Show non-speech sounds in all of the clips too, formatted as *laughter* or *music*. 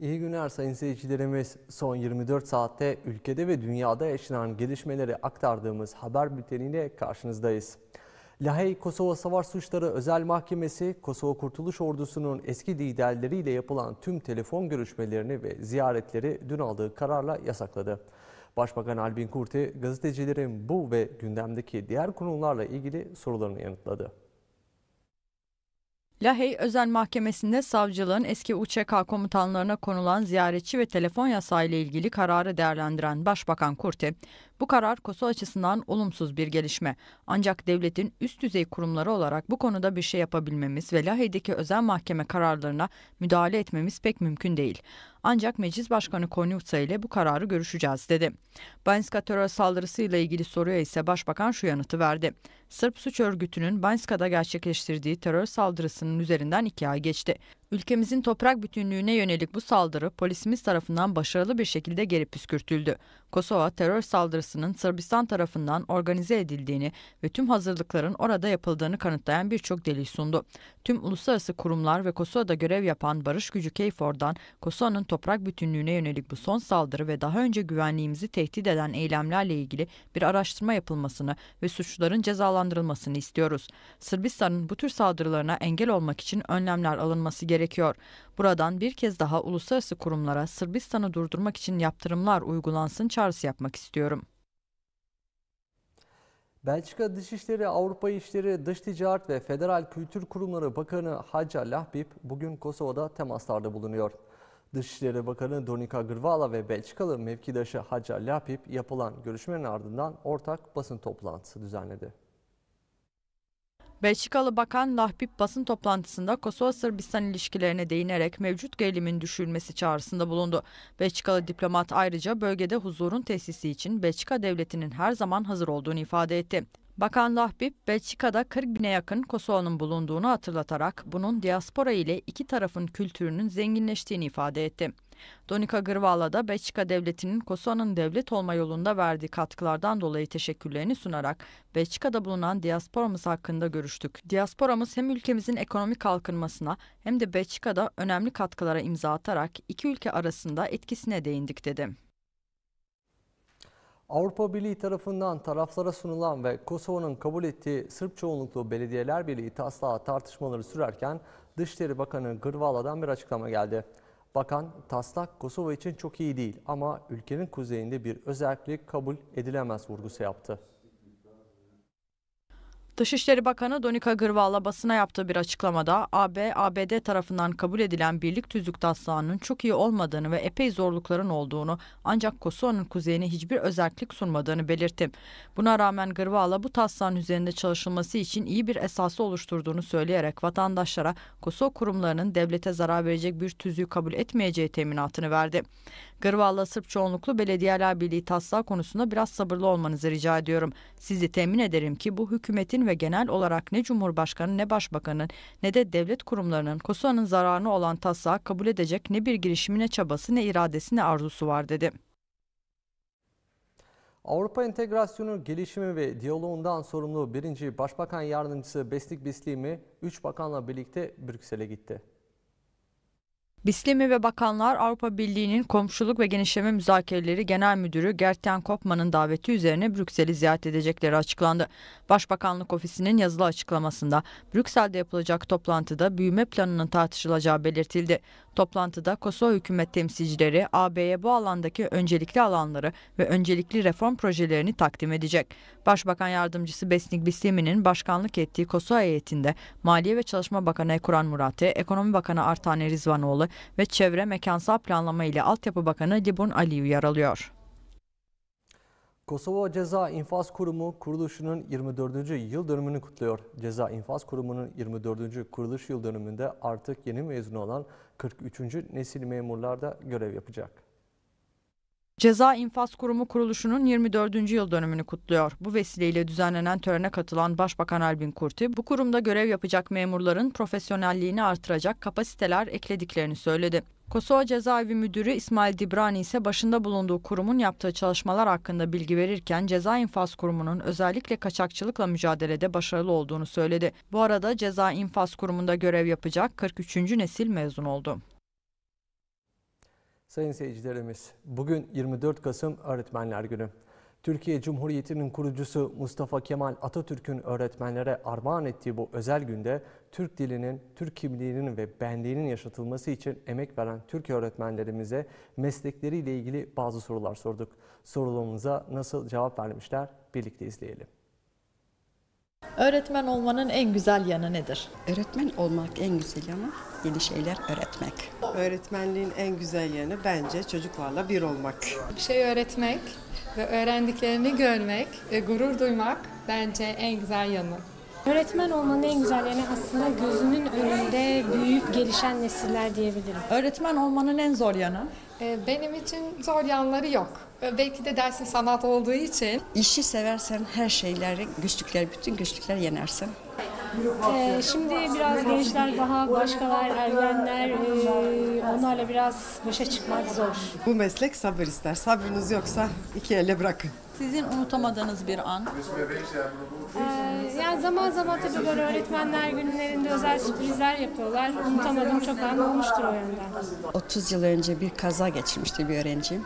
İyi günler sayın seyircilerimiz. Son 24 saatte ülkede ve dünyada yaşanan gelişmeleri aktardığımız haber bülteniyle karşınızdayız. Lahey Kosova Savaş Suçları Özel Mahkemesi, Kosova Kurtuluş Ordusu'nun eski liderleriyle yapılan tüm telefon görüşmelerini ve ziyaretleri dün aldığı kararla yasakladı. Başbakan Albin Kurti, gazetecilerin bu ve gündemdeki diğer konularla ilgili sorularını yanıtladı. Lahey Özel Mahkemesi'nde savcılığın eski UÇK komutanlarına konulan ziyaretçi ve telefon yasağı ile ilgili kararı değerlendiren Başbakan Kurti, bu karar KOSO açısından olumsuz bir gelişme. Ancak devletin üst düzey kurumları olarak bu konuda bir şey yapabilmemiz ve Lahey'deki özel mahkeme kararlarına müdahale etmemiz pek mümkün değil. Ancak Meclis Başkanı Konutsa ile bu kararı görüşeceğiz dedi. Banska terör saldırısıyla ilgili soruya ise Başbakan şu yanıtı verdi. Sırp suç örgütünün Banska'da gerçekleştirdiği terör saldırısının üzerinden iki ay geçti. Ülkemizin toprak bütünlüğüne yönelik bu saldırı polisimiz tarafından başarılı bir şekilde geri püskürtüldü. Kosova terör saldırısının Sırbistan tarafından organize edildiğini ve tüm hazırlıkların orada yapıldığını kanıtlayan birçok delil sundu. Tüm uluslararası kurumlar ve Kosova'da görev yapan Barış Gücü KFOR'dan Kosova'nın toprak bütünlüğüne yönelik bu son saldırı ve daha önce güvenliğimizi tehdit eden eylemlerle ilgili bir araştırma yapılmasını ve suçluların cezalandırılmasını istiyoruz. Sırbistan'ın bu tür saldırılarına engel olmak için önlemler alınması gerekiyor gerekiyor. Buradan bir kez daha uluslararası kurumlara Sırbistan'ı durdurmak için yaptırımlar uygulansın çağrısı yapmak istiyorum. Belçika Dışişleri, Avrupa İşleri, Dış Ticaret ve Federal Kültür Kurumları Bakanı Hacı Lahbib bugün Kosova'da temaslarda bulunuyor. Dışişleri Bakanı Donika Gırvala ve Belçikalı mevkidaşı Hacı Lahbib yapılan görüşmenin ardından ortak basın toplantısı düzenledi. Belçikalı Bakan Lahbip basın toplantısında Kosova-Sırbistan ilişkilerine değinerek mevcut gerilimin düşürülmesi çağrısında bulundu. Belçikalı diplomat ayrıca bölgede huzurun tesisi için Belçika devletinin her zaman hazır olduğunu ifade etti. Bakan Lahbib, Belçika'da 40 bine yakın Kosova'nın bulunduğunu hatırlatarak bunun diaspora ile iki tarafın kültürünün zenginleştiğini ifade etti. Donika Agırval'a da Belçika Devleti'nin Kosova'nın devlet olma yolunda verdiği katkılardan dolayı teşekkürlerini sunarak Belçika'da bulunan diasporamız hakkında görüştük. Diasporamız hem ülkemizin ekonomik kalkınmasına hem de Belçika'da önemli katkılara imza atarak iki ülke arasında etkisine değindik dedi. Avrupa Birliği tarafından taraflara sunulan ve Kosova'nın kabul ettiği Sırp çoğunluklu Belediyeler Birliği taslağı tartışmaları sürerken Dışişleri Bakanı Gırvala'dan bir açıklama geldi. Bakan taslak Kosova için çok iyi değil ama ülkenin kuzeyinde bir özellik kabul edilemez vurgusu yaptı. Dışişleri Bakanı Donika Agırval'la basına yaptığı bir açıklamada AB, ABD tarafından kabul edilen birlik tüzük taslağının çok iyi olmadığını ve epey zorlukların olduğunu ancak Kosova'nın kuzeyine hiçbir özellik sunmadığını belirtti. Buna rağmen Gırval'a bu taslağın üzerinde çalışılması için iyi bir esası oluşturduğunu söyleyerek vatandaşlara Kosova kurumlarının devlete zarar verecek bir tüzüğü kabul etmeyeceği teminatını verdi. Gırval'la Sırp çoğunluklu belediyeler birliği taslağı konusunda biraz sabırlı olmanızı rica ediyorum. Sizi temin ederim ki bu hükümetin ve genel olarak ne Cumhurbaşkanı ne Başbakanın ne de devlet kurumlarının Kosova'nın zararına olan taslağı kabul edecek ne bir girişimine çabası ne iradesi ne arzusu var dedi. Avrupa entegrasyonu gelişimi ve diyaloğundan sorumlu 1. Başbakan Yardımcısı Beslik Bislimi 3 bakanla birlikte Brüksel'e gitti. Bislimi ve bakanlar Avrupa Birliği'nin komşuluk ve genişleme müzakereleri genel müdürü Gertjan Kopman'ın daveti üzerine Brüksel'i ziyaret edecekleri açıklandı. Başbakanlık ofisinin yazılı açıklamasında Brüksel'de yapılacak toplantıda büyüme planının tartışılacağı belirtildi. Toplantıda Kosova hükümet temsilcileri AB'ye bu alandaki öncelikli alanları ve öncelikli reform projelerini takdim edecek. Başbakan yardımcısı Besnik Bislimi'nin başkanlık ettiği Kosova heyetinde Maliye ve Çalışma Bakanı Ekuran Murati, Ekonomi Bakanı Artane Rizvanoğlu, ve Çevre Mekansal Planlama ile Altyapı Bakanı Libun Aliyu yer alıyor. Kosova Ceza İnfaz Kurumu kuruluşunun 24. yıl dönümünü kutluyor. Ceza İnfaz Kurumu'nun 24. kuruluş yıl dönümünde artık yeni mezun olan 43. nesil memurlar da görev yapacak. Ceza İnfaz Kurumu kuruluşunun 24. yıl dönümünü kutluyor. Bu vesileyle düzenlenen törene katılan Başbakan Albin Kurti, bu kurumda görev yapacak memurların profesyonelliğini artıracak kapasiteler eklediklerini söyledi. Kosova Cezaevi Müdürü İsmail Dibrani ise başında bulunduğu kurumun yaptığı çalışmalar hakkında bilgi verirken Ceza İnfaz Kurumu'nun özellikle kaçakçılıkla mücadelede başarılı olduğunu söyledi. Bu arada Ceza İnfaz Kurumu'nda görev yapacak 43. nesil mezun oldu. Sayın seyircilerimiz, bugün 24 Kasım Öğretmenler Günü. Türkiye Cumhuriyeti'nin kurucusu Mustafa Kemal Atatürk'ün öğretmenlere armağan ettiği bu özel günde Türk dilinin, Türk kimliğinin ve benliğinin yaşatılması için emek veren Türk öğretmenlerimize meslekleriyle ilgili bazı sorular sorduk. Sorularımıza nasıl cevap vermişler birlikte izleyelim. Öğretmen olmanın en güzel yanı nedir? Öğretmen olmak en güzel yanı yeni şeyler öğretmek. Öğretmenliğin en güzel yanı bence çocuklarla bir olmak. Bir şey öğretmek ve öğrendiklerini görmek ve gurur duymak bence en güzel yanı. Öğretmen olmanın en güzel yanı aslında gözünün önünde büyüyüp gelişen nesiller diyebilirim. Öğretmen olmanın en zor yanı? Ee, benim için zor yanları yok. Belki de dersin sanat olduğu için. İşi seversen her şeyleri, güçlükler, bütün güçlükler yenersin. Ee, şimdi biraz gençler daha başkalar, ergenler, e, onlarla biraz başa çıkmak zor. Bu meslek sabır ister. Sabrınız yoksa iki elle bırakın. Sizin unutamadığınız bir an? Ee, yani zaman zaman tabii böyle öğretmenler günlerinde özel sürprizler yapıyorlar. Unutamadığım çok an olmuştur o yönden. 30 yıl önce bir kaza geçirmişti bir öğrencim.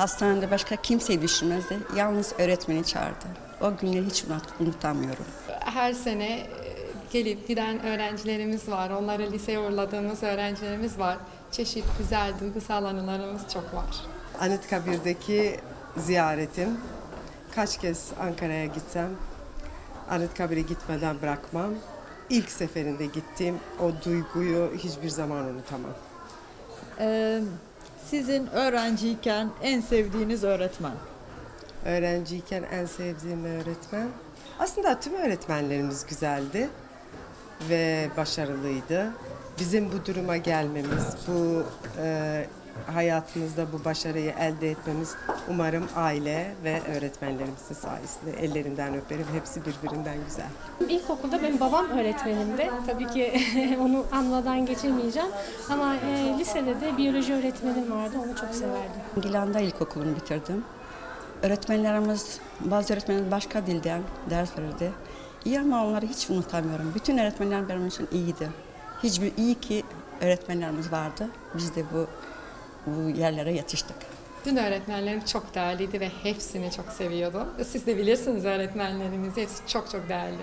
Hastanede başka kimseyi düşünmezdi. Yalnız öğretmeni çağırdı. O günleri hiç unutamıyorum. Her sene e, gelip giden öğrencilerimiz var. Onları lise uğurladığımız öğrencilerimiz var. Çeşit güzel duygusal anılarımız çok var. Anıtkabir'deki ziyaretim. Kaç kez Ankara'ya gitsem Anıtkabir'e gitmeden bırakmam. İlk seferinde gittiğim o duyguyu hiçbir zaman unutamam. Ee, sizin öğrenciyken en sevdiğiniz öğretmen? Öğrenciyken en sevdiğim öğretmen. Aslında tüm öğretmenlerimiz güzeldi ve başarılıydı. Bizim bu duruma gelmemiz, bu e, hayatımızda bu başarıyı elde etmemiz umarım aile ve öğretmenlerimizin sayesinde ellerinden öperim. Hepsi birbirinden güzel. İlkokulda benim babam öğretmenimdi. Tabii ki *laughs* onu anmadan geçemeyeceğim. Ama e, lisede de biyoloji öğretmenim vardı. Onu çok severdim. İngilanda ilkokulunu bitirdim. Öğretmenlerimiz, bazı öğretmenler başka dilden ders verirdi. İyi ama onları hiç unutamıyorum. Bütün öğretmenler benim için iyiydi. Hiçbir iyi ki öğretmenlerimiz vardı. Biz de bu bu yerlere yetiştik. Dün öğretmenlerim çok değerliydi ve hepsini çok seviyordum. Siz de bilirsiniz öğretmenlerimizi, hepsi çok çok değerli.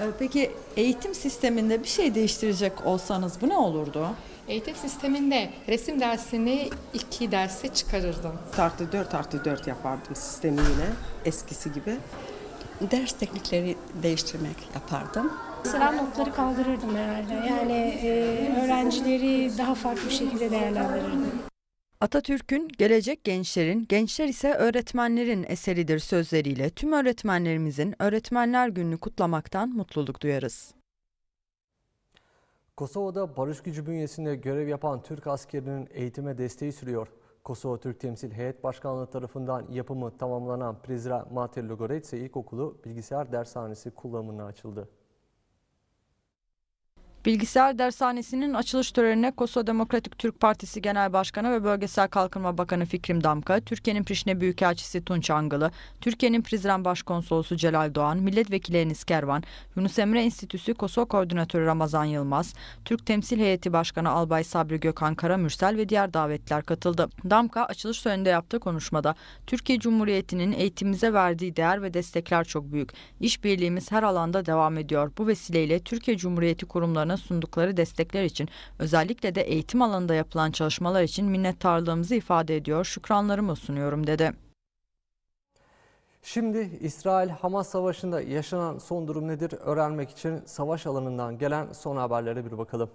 Ee, peki eğitim sisteminde bir şey değiştirecek olsanız bu ne olurdu? Eğitim sisteminde resim dersini iki derse çıkarırdım. 4 artı 4 artı 4 yapardım sistemi yine eskisi gibi. Ders teknikleri değiştirmek yapardım. Mesela notları kaldırırdım herhalde. Yani e, öğrencileri daha farklı bir şekilde değerlendirirdim. Atatürk'ün gelecek gençlerin, gençler ise öğretmenlerin eseridir sözleriyle tüm öğretmenlerimizin Öğretmenler Günü'nü kutlamaktan mutluluk duyarız. Kosova'da barış gücü bünyesinde görev yapan Türk askerinin eğitime desteği sürüyor. Kosova Türk Temsil Heyet Başkanlığı tarafından yapımı tamamlanan Prizra Mater Lugoretse İlkokulu bilgisayar dershanesi kullanımına açıldı. Bilgisayar dershanesinin açılış törenine Kosova Demokratik Türk Partisi Genel Başkanı ve Bölgesel Kalkınma Bakanı Fikrim Damka, Türkiye'nin Prişine Büyükelçisi Tunç Angılı, Türkiye'nin Prizren Başkonsolosu Celal Doğan, Milletvekili Enis Kervan, Yunus Emre Enstitüsü Kosova Koordinatörü Ramazan Yılmaz, Türk Temsil Heyeti Başkanı Albay Sabri Gökhan Karamürsel ve diğer davetler katıldı. Damka açılış töreninde yaptığı konuşmada, Türkiye Cumhuriyeti'nin eğitimimize verdiği değer ve destekler çok büyük. İşbirliğimiz her alanda devam ediyor. Bu vesileyle Türkiye Cumhuriyeti kurumlarının Başkanlığı'na sundukları destekler için özellikle de eğitim alanında yapılan çalışmalar için minnettarlığımızı ifade ediyor, şükranlarımı sunuyorum dedi. Şimdi İsrail-Hamas savaşında yaşanan son durum nedir öğrenmek için savaş alanından gelen son haberlere bir bakalım.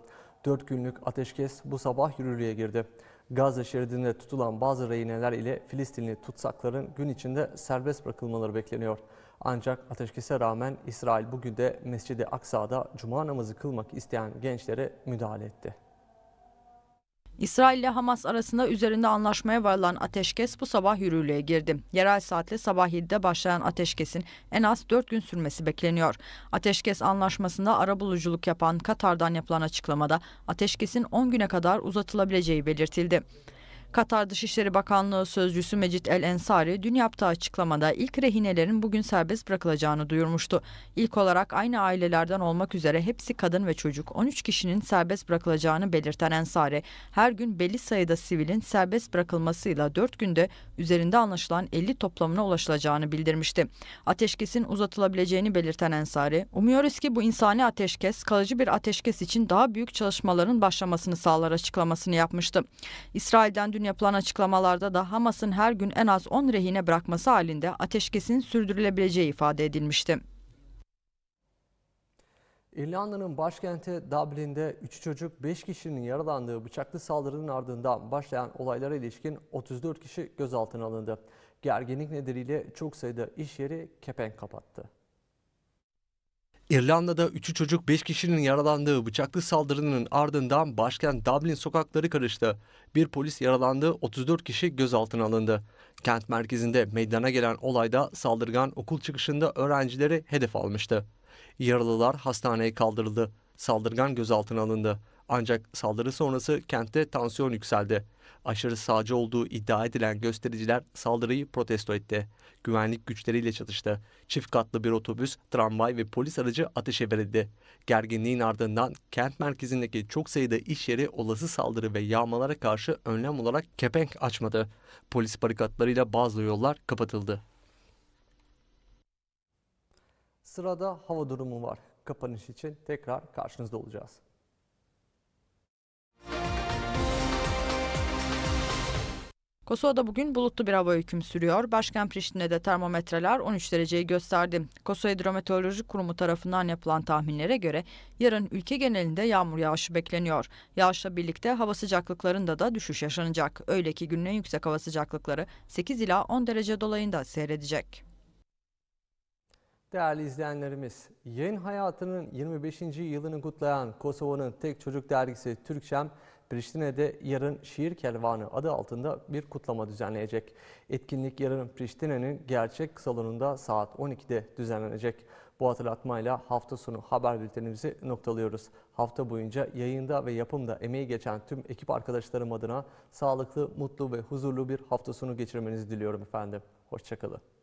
4 günlük ateşkes bu sabah yürürlüğe girdi. Gazze şeridinde tutulan bazı rehineler ile Filistinli tutsakların gün içinde serbest bırakılmaları bekleniyor. Ancak ateşkese rağmen İsrail bugün de Mescid-i Aksa'da cuma namazı kılmak isteyen gençlere müdahale etti. İsrail ile Hamas arasında üzerinde anlaşmaya varılan ateşkes bu sabah yürürlüğe girdi. Yerel saatle sabah 7'de başlayan ateşkesin en az 4 gün sürmesi bekleniyor. Ateşkes anlaşmasında ara buluculuk yapan Katar'dan yapılan açıklamada ateşkesin 10 güne kadar uzatılabileceği belirtildi. Katar Dışişleri Bakanlığı Sözcüsü Mecit El Ensari dün yaptığı açıklamada ilk rehinelerin bugün serbest bırakılacağını duyurmuştu. İlk olarak aynı ailelerden olmak üzere hepsi kadın ve çocuk 13 kişinin serbest bırakılacağını belirten Ensari, her gün belli sayıda sivilin serbest bırakılmasıyla 4 günde üzerinde anlaşılan 50 toplamına ulaşılacağını bildirmişti. Ateşkesin uzatılabileceğini belirten Ensari, umuyoruz ki bu insani ateşkes kalıcı bir ateşkes için daha büyük çalışmaların başlamasını sağlar açıklamasını yapmıştı. İsrail'den dün gün yapılan açıklamalarda da Hamas'ın her gün en az 10 rehine bırakması halinde ateşkesin sürdürülebileceği ifade edilmişti. İrlanda'nın başkenti Dublin'de 3 çocuk 5 kişinin yaralandığı bıçaklı saldırının ardından başlayan olaylara ilişkin 34 kişi gözaltına alındı. Gerginlik nedeniyle çok sayıda iş yeri kepenk kapattı. İrlanda'da 3'ü çocuk 5 kişinin yaralandığı bıçaklı saldırının ardından başkent Dublin sokakları karıştı. Bir polis yaralandı, 34 kişi gözaltına alındı. Kent merkezinde meydana gelen olayda saldırgan okul çıkışında öğrencileri hedef almıştı. Yaralılar hastaneye kaldırıldı. Saldırgan gözaltına alındı. Ancak saldırı sonrası kentte tansiyon yükseldi. Aşırı sağcı olduğu iddia edilen göstericiler saldırıyı protesto etti. Güvenlik güçleriyle çatıştı. Çift katlı bir otobüs, tramvay ve polis aracı ateşe verildi. Gerginliğin ardından kent merkezindeki çok sayıda iş yeri olası saldırı ve yağmalara karşı önlem olarak kepenk açmadı. Polis barikatlarıyla bazı yollar kapatıldı. Sırada hava durumu var. Kapanış için tekrar karşınızda olacağız. Kosova'da bugün bulutlu bir hava hüküm sürüyor. Başkent Priştine'de termometreler 13 dereceyi gösterdi. Kosova Hidrometeoroloji Kurumu tarafından yapılan tahminlere göre yarın ülke genelinde yağmur yağışı bekleniyor. Yağışla birlikte hava sıcaklıklarında da düşüş yaşanacak. Öyle ki günün en yüksek hava sıcaklıkları 8 ila 10 derece dolayında seyredecek. Değerli izleyenlerimiz, yayın hayatının 25. yılını kutlayan Kosova'nın tek çocuk dergisi Türkçem Priştine'de yarın Şiir Kervanı adı altında bir kutlama düzenleyecek. Etkinlik yarın Priştine'nin gerçek salonunda saat 12'de düzenlenecek. Bu hatırlatmayla hafta sonu haber bültenimizi noktalıyoruz. Hafta boyunca yayında ve yapımda emeği geçen tüm ekip arkadaşlarım adına sağlıklı, mutlu ve huzurlu bir hafta sonu geçirmenizi diliyorum efendim. Hoşçakalın.